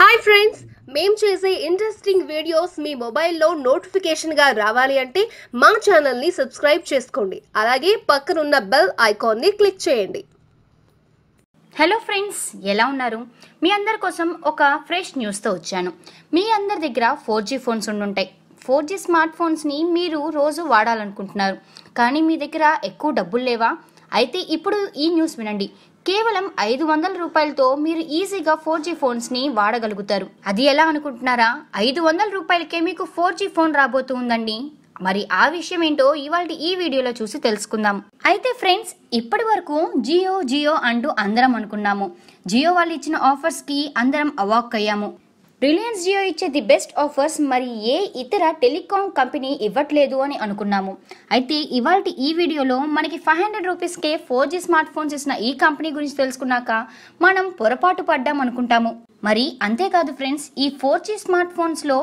hi friends మేము చేసే interesting videos మీ మొబైల్లో నోటిఫికేషన్గా రావాలి అంటే మా ఛానల్ని సబ్స్క్రైబ్ చేసుకోండి అలాగే పక్కనున్న బెల్ ఐకాన్ని క్లిక్ చేయండి హలో ఫ్రెండ్స్ ఎలా ఉన్నారు మీ అందరి కోసం ఒక ఫ్రెష్ న్యూస్తో వచ్చాను మీ అందరి దగ్గర ఫోర్ జీ ఫోన్స్ ఉండుంటాయి ఫోర్ జీ స్మార్ట్ ఫోన్స్ని మీరు రోజు వాడాలనుకుంటున్నారు కానీ మీ దగ్గర ఎక్కువ డబ్బులు లేవా అయితే ఇప్పుడు ఈ న్యూస్ వినండి కేవలం ఐదు వందల రూపాయలతో మీరు ఈజీగా ఫోర్ జీ ఫోన్స్ని వాడగలుగుతారు అది ఎలా అనుకుంటున్నారా ఐదు వందల రూపాయలకే మీకు ఫోర్ జీ ఫోన్ రాబోతుందండి మరి ఆ విషయం ఏంటో ఇవాళ ఈ వీడియోలో చూసి తెలుసుకుందాం అయితే ఫ్రెండ్స్ ఇప్పటి వరకు జియో జియో అంటూ అందరం అనుకున్నాము జియో వాళ్ళు ఇచ్చిన ఆఫర్స్కి అందరం అవాక్ అయ్యాము రిలయన్స్ జియో ఇచ్చే ది బెస్ట్ ఆఫర్స్ మరి ఏ ఇతర టెలికాం కంపెనీ ఇవ్వట్లేదు అని అనుకున్నాము అయితే ఇవాళ ఈ వీడియోలో మనకి ఫైవ్ హండ్రెడ్ రూపీస్కే ఫోర్ జీ స్మార్ట్ ఫోన్స్ ఇచ్చిన ఈ కంపెనీ గురించి తెలుసుకున్నాక మనం పొరపాటు పడ్డాం అనుకుంటాము మరి అంతేకాదు ఫ్రెండ్స్ ఈ ఫోర్ జీ స్మార్ట్ ఫోన్స్లో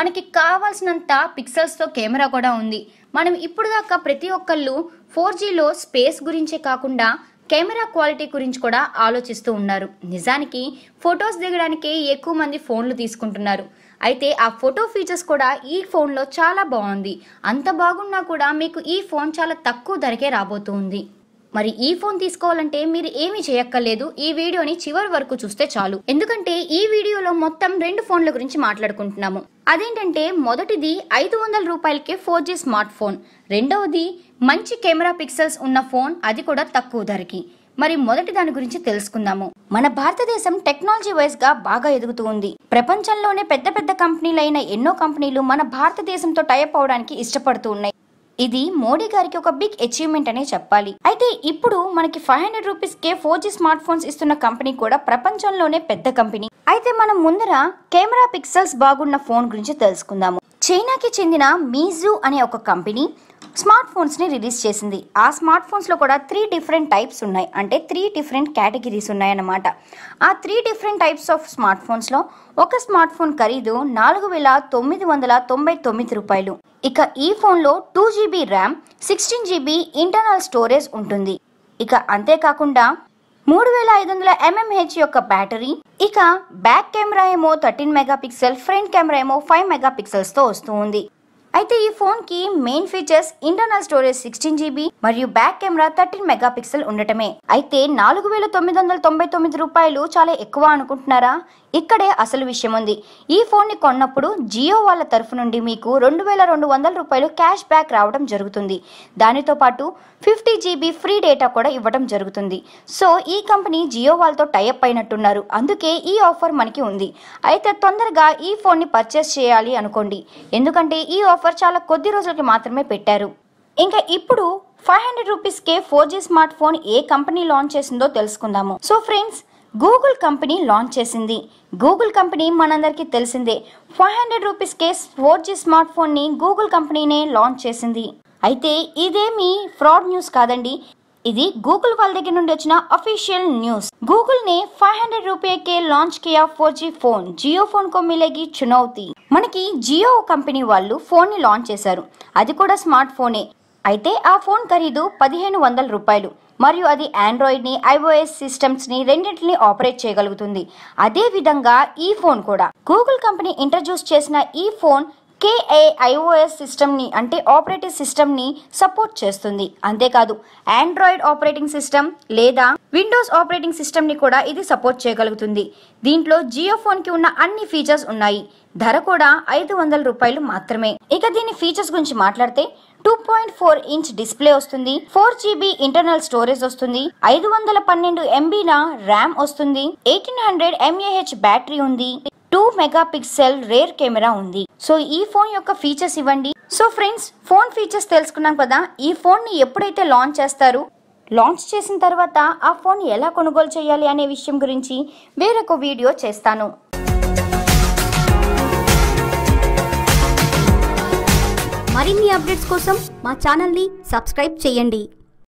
మనకి కావాల్సినంత పిక్సెల్స్తో కెమెరా కూడా ఉంది మనం ఇప్పుడు దాకా ప్రతి ఒక్కళ్ళు ఫోర్ జీలో స్పేస్ గురించే కాకుండా కెమెరా క్వాలిటీ గురించి కూడా ఆలోచిస్తూ ఉన్నారు నిజానికి ఫొటోస్ దిగడానికి ఎక్కువ మంది ఫోన్లు తీసుకుంటున్నారు అయితే ఆ ఫోటో ఫీచర్స్ కూడా ఈ ఫోన్లో చాలా బాగుంది అంత బాగున్నా కూడా మీకు ఈ ఫోన్ చాలా తక్కువ ధరకే రాబోతుంది మరి ఈ ఫోన్ తీసుకోవాలంటే మీరు ఏమీ చేయక్కర్లేదు ఈ వీడియోని చివరి వరకు చూస్తే చాలు ఎందుకంటే ఈ వీడియోలో మొత్తం రెండు ఫోన్ల గురించి మాట్లాడుకుంటున్నాము అదేంటంటే మొదటిది ఐదు వందల రూపాయలకే ఫోర్ జీ స్మార్ట్ ఫోన్ రెండవది మంచి కెమెరా పిక్సెల్స్ ఉన్న ఫోన్ అది కూడా తక్కువ ధరకి మరి మొదటి దాని గురించి తెలుసుకుందాము మన భారతదేశం టెక్నాలజీ వైజ్ గా బాగా ఎదుగుతూ ఉంది ప్రపంచంలోనే పెద్ద పెద్ద కంపెనీలైన ఎన్నో కంపెనీలు మన భారతదేశంతో టైప్ అవడానికి ఇష్టపడుతూ ఉన్నాయి ఇది మోడీ గారికి ఒక బిగ్ అచీవ్మెంట్ అనే చెప్పాలి అయితే ఇప్పుడు మనకి ఫైవ్ హండ్రెడ్ రూపీస్ కే ఫోర్ జీ స్మార్ట్ ఫోన్స్ ఇస్తున్న కంపెనీ కూడా ప్రపంచంలోనే పెద్ద కంపెనీ అయితే మనం ముందర కెమెరా పిక్సెల్స్ బాగున్న ఫోన్ గురించి తెలుసుకుందాము చైనాకి చెందిన మీజు అనే ఒక కంపెనీ స్మార్ట్ ఫోన్స్ని రిలీజ్ చేసింది ఆ స్మార్ట్ ఫోన్స్లో కూడా త్రీ డిఫరెంట్ టైప్స్ ఉన్నాయి అంటే త్రీ డిఫరెంట్ కేటగిరీస్ ఉన్నాయన్నమాట ఆ three different types of smart ఫోన్స్లో ఒక స్మార్ట్ ఫోన్ ఖరీదు నాలుగు వేల తొమ్మిది వందల తొంభై తొమ్మిది రూపాయలు ఇక ఈ ఫోన్లో two GB RAM sixteen GB internal storage ఉంటుంది ఇక అంతేకాకుండా మూడు వేల ఐదు వందల ఎంఎంహెచ్ యొక్క బ్యాటరీ ఇక బ్యాక్ కెమెరా ఏమో థర్టీన్ మెగాపిక్సెల్ ఫ్రంట్ కెమెరా ఏమో ఫైవ్ మెగాపిక్సెల్స్తో వస్తూ వస్తుంది అయితే ఈ ఫోన్ కి main features internal storage sixteen GB మరియు బ్యాక్ కెమెరా థర్టీన్ మెగాపిక్సెల్ ఉండటమే అయితే నాలుగు వేల తొమ్మిది వందల తొంభై తొమ్మిది రూపాయలు చాలా ఎక్కువ అనుకుంటున్నారా ఇక్కడే అసలు విషయం ఉంది ఈ ఫోన్ని కొన్నప్పుడు జియో వాళ్ళ తరఫు నుండి మీకు రెండు వేల రెండు వందల రూపాయలు క్యాష్ బ్యాక్ రావడం జరుగుతుంది దానితో పాటు ఫిఫ్టీ జీబీ ఫ్రీ డేటా కూడా ఇవ్వడం జరుగుతుంది సో ఈ కంపెనీ జియో వాళ్ళతో టైఅప్ అయినట్టున్నారు అందుకే ఈ ఆఫర్ మనకి ఉంది అయితే తొందరగా ఈ ఫోన్ని పర్చేస్ చేయాలి అనుకోండి ఎందుకంటే ఈ ఆఫర్ చాలా కొద్ది రోజులకి మాత్రమే పెట్టారు ఇంకా ఇప్పుడు ఫైవ్ హండ్రెడ్ రూపీస్కే ఫోర్ జీ స్మార్ట్ ఫోన్ ఏ కంపెనీ లాంచ్ చేసిందో తెలుసుకుందాము so friends Google company launch చేసింది గూగుల్ కంపెనీ మనందరికీ తెలిసిందే ఫైవ్ హండ్రెడ్ రూపీస్ కేస్ ఫోర్ జీ స్మార్ట్ ఫోన్ని గూగుల్ కంపెనీనే లాంచ్ చేసింది అయితే ఇదేమి ఫ్రాడ్ న్యూస్ కాదండి ఇది గూగుల్ వాళ్ళ దగ్గర నుండి వచ్చిన official news Google five hundred rupees కే launch launch four G phone Jio phone కో మిలేగి చునౌతి మనకి జియో కంపెనీ వాళ్ళు ఫోన్ ని లాంచ్ చేశారు అది కూడా స్మార్ట్ ఫోనే అయితే ఆ ఫోన్ ఖరీదు పదిహేను వందల రూపాయలు మరియు అది ఆండ్రాయిడ్ని ఐఓఎస్ సిస్టమ్స్ని రెండింటిని ఆపరేట్ చేయగలుగుతుంది అదేవిధంగా ఈ ఫోన్ కూడా గూగుల్ కంపెనీ ఇంట్రడ్యూస్ చేసిన ఈ ఫోన్ కేఏఐఓఎస్ సిస్టమ్ని అంటే ఆపరేటింగ్ సిస్టమ్ని సపోర్ట్ చేస్తుంది అంతేకాదు ఆండ్రాయిడ్ ఆపరేటింగ్ సిస్టమ్ లేదా విండోస్ ఆపరేటింగ్ సిస్టమ్ని కూడా ఇది సపోర్ట్ చేయగలుగుతుంది దీంట్లో జియో ఫోన్కి ఉన్న అన్ని ఫీచర్స్ ఉన్నాయి ధర కూడా ఐదు వందల రూపాయలు మాత్రమే ఇక దీని ఫీచర్స్ గురించి మాట్లాడితే two point four inch display వస్తుంది ఫోర్ జీబీ ఇంటర్నల్ స్టోరేజ్ వస్తుంది ఐదు వందల పన్నెండు ఎంబీల ర్యామ్ వస్తుంది ఎయిటీన్ హండ్రెడ్ ఎంఏహెచ్ బ్యాటరీ ఉంది two megapixel rear camera ఉంది సో ఈ ఫోన్ యొక్క ఫీచర్స్ ఇవ్వండి సో ఫ్రెండ్స్ ఫోన్ ఫీచర్స్ తెలుసుకున్నాం కదా ఈ ఫోన్ని ఎప్పుడైతే లాంచ్ చేస్తారు లాంచ్ చేసిన తర్వాత ఆ ఫోన్ ఎలా కొనుగోలు చేయాలి అనే విషయం గురించి వేరొక వీడియో చేస్తాను మరిన్ని అప్డేట్స్ కోసం మా ఛానల్ని సబ్స్క్రైబ్ చేయండి